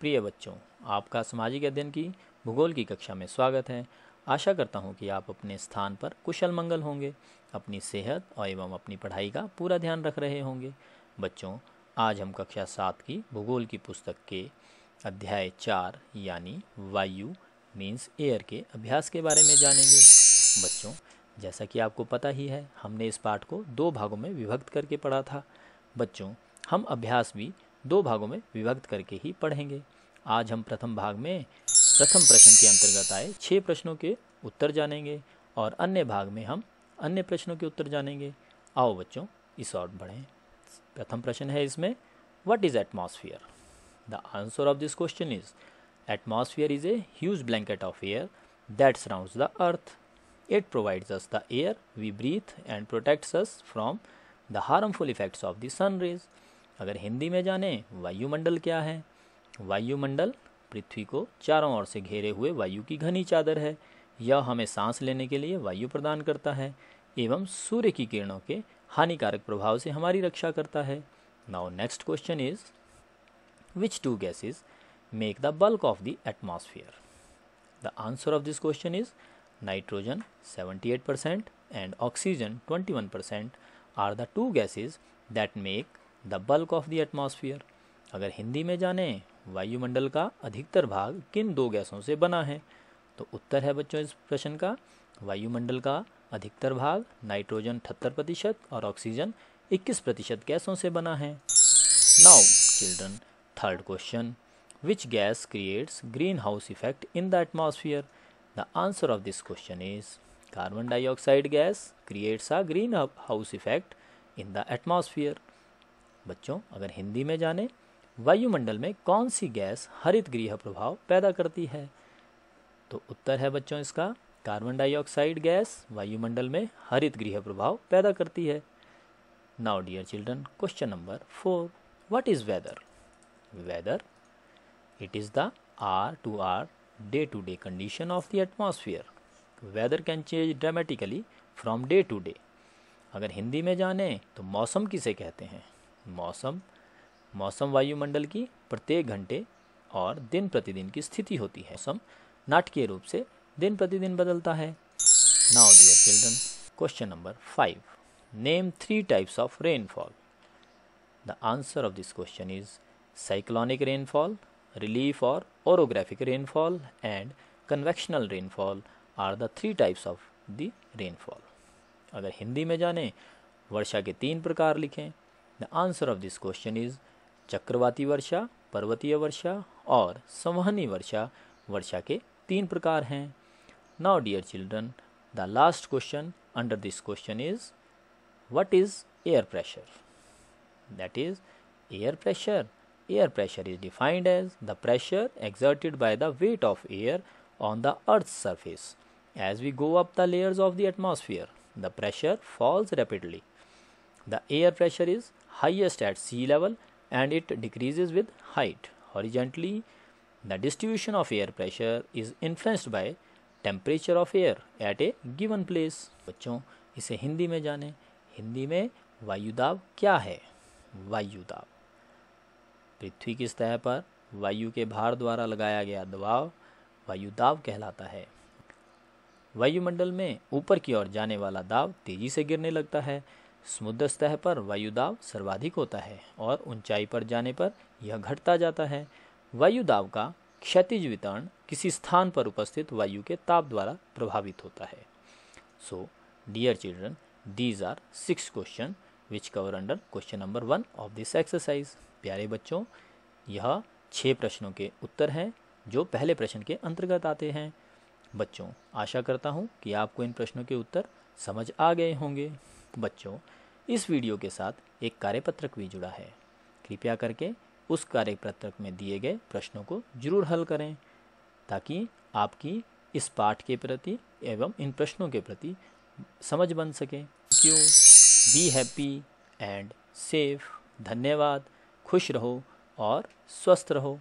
प्रिय बच्चों आपका सामाजिक अध्ययन की भूगोल की कक्षा में स्वागत है आशा करता हूँ कि आप अपने स्थान पर कुशल मंगल होंगे अपनी सेहत और एवं अपनी पढ़ाई का पूरा ध्यान रख रहे होंगे बच्चों आज हम कक्षा सात की भूगोल की पुस्तक के अध्याय चार यानी वायु मीन्स एयर के अभ्यास के बारे में जानेंगे बच्चों जैसा कि आपको पता ही है हमने इस पाठ को दो भागों में विभक्त करके पढ़ा था बच्चों हम अभ्यास भी दो भागों में विभक्त करके ही पढ़ेंगे आज हम प्रथम भाग में प्रथम प्रश्न के अंतर्गत आए छः प्रश्नों के उत्तर जानेंगे और अन्य भाग में हम अन्य प्रश्नों के उत्तर जानेंगे आओ बच्चों इस और बढ़ें प्रथम प्रश्न है इसमें what is atmosphere the answer of this question is atmosphere is a huge blanket of air that surrounds the earth it provides us the air we breathe and protects us from the harmful effects of the sun rays अगर हिंदी में जाने वायुमंडल क्या है वायुमंडल पृथ्वी को चारों ओर से घेरे हुए वायु की घनी चादर है यह हमें सांस लेने के लिए वायु प्रदान करता है एवं सूर्य की किरणों के हानिकारक प्रभाव से हमारी रक्षा करता है now next question is which two gases make the bulk of the atmosphere the answer of this question is nitrogen 78% twenty one 21% are the two gases that make the bulk of the atmosphere अगर हिंदी में जाने वायुमंडल का अधिकतर भाग किन दो गैसों से बना है तो उत्तर है बच्चों इस प्रश्न का वायुमंडल का अधिकतर भाग नाइट्रोजन अठहत्तर प्रतिशत और ऑक्सीजन इक्कीस प्रतिशत गैसों से बना है now children third question which gas creates greenhouse effect in the atmosphere the answer of this question is carbon dioxide gas creates a greenhouse effect in the atmosphere बच्चों अगर हिंदी में जाने वायुमंडल में कौन सी गैस हरित गृह प्रभाव पैदा करती है तो उत्तर है बच्चों इसका कार्बन डाइऑक्साइड गैस वायुमंडल में हरित गृह प्रभाव पैदा करती है now dear children question number four what is weather weather it is the hour to hour day to day condition of the atmosphere weather can change dramatically from day to day अगर हिंदी में जाने तो मौसम किसे कहते हैं मौसम मौसम वायुमंडल की प्रत्येक घंटे और दिन प्रतिदिन की स्थिति होती है मौसम नाटकीय रूप से दिन प्रतिदिन बदलता है now dear children question number five name three types of rainfall the answer of this question is cyclonic rainfall relief or orographic rainfall and convectional rainfall are the three types of the rainfall अगर हिंदी में जाने वर्षा के तीन प्रकार लिखें The answer of this question is chakravarti Varsha, parvatiya Varsha or संवहनी Varsha. Varsha ke teen prakar हैं Now, dear children, the last question under this question is what is air pressure that is air pressure air pressure is defined as the pressure exerted by the weight of air on the earth's surface as we go up the layers of the atmosphere the pressure falls rapidly the air pressure is highest at sea level and it decreases with height. Horizontally, the distribution of air pressure is influenced by temperature of air at a given place बच्चों इसे हिंदी में जानें हिंदी में वायु दाब क्या है वायु दाब पृथ्वी की सतह पर वायु के भार द्वारा लगाया गया दबाव वायु दाब कहलाता है वायुमंडल में ऊपर की ओर जाने वाला दाब तेजी से गिरने लगता है समुद्र सतह पर वायुदाब सर्वाधिक होता है और ऊंचाई पर जाने पर यह घटता जाता है वायुदाब का क्षतिज वितरण किसी स्थान पर उपस्थित वायु के ताप द्वारा प्रभावित होता है so dear children these are six questions which cover under question number one of this exercise प्यारे बच्चों यह छः प्रश्नों के उत्तर हैं जो पहले प्रश्न के अंतर्गत आते हैं बच्चों आशा करता हूँ कि आपको इन प्रश्नों के उत्तर समझ आ गए होंगे बच्चों इस वीडियो के साथ एक कार्यपत्रक भी जुड़ा है कृपया करके उस कार्यपत्रक में दिए गए प्रश्नों को जरूर हल करें ताकि आपकी इस पाठ के प्रति एवं इन प्रश्नों के प्रति समझ बन सके क्यों बी हैप्पी एंड सेफ धन्यवाद खुश रहो और स्वस्थ रहो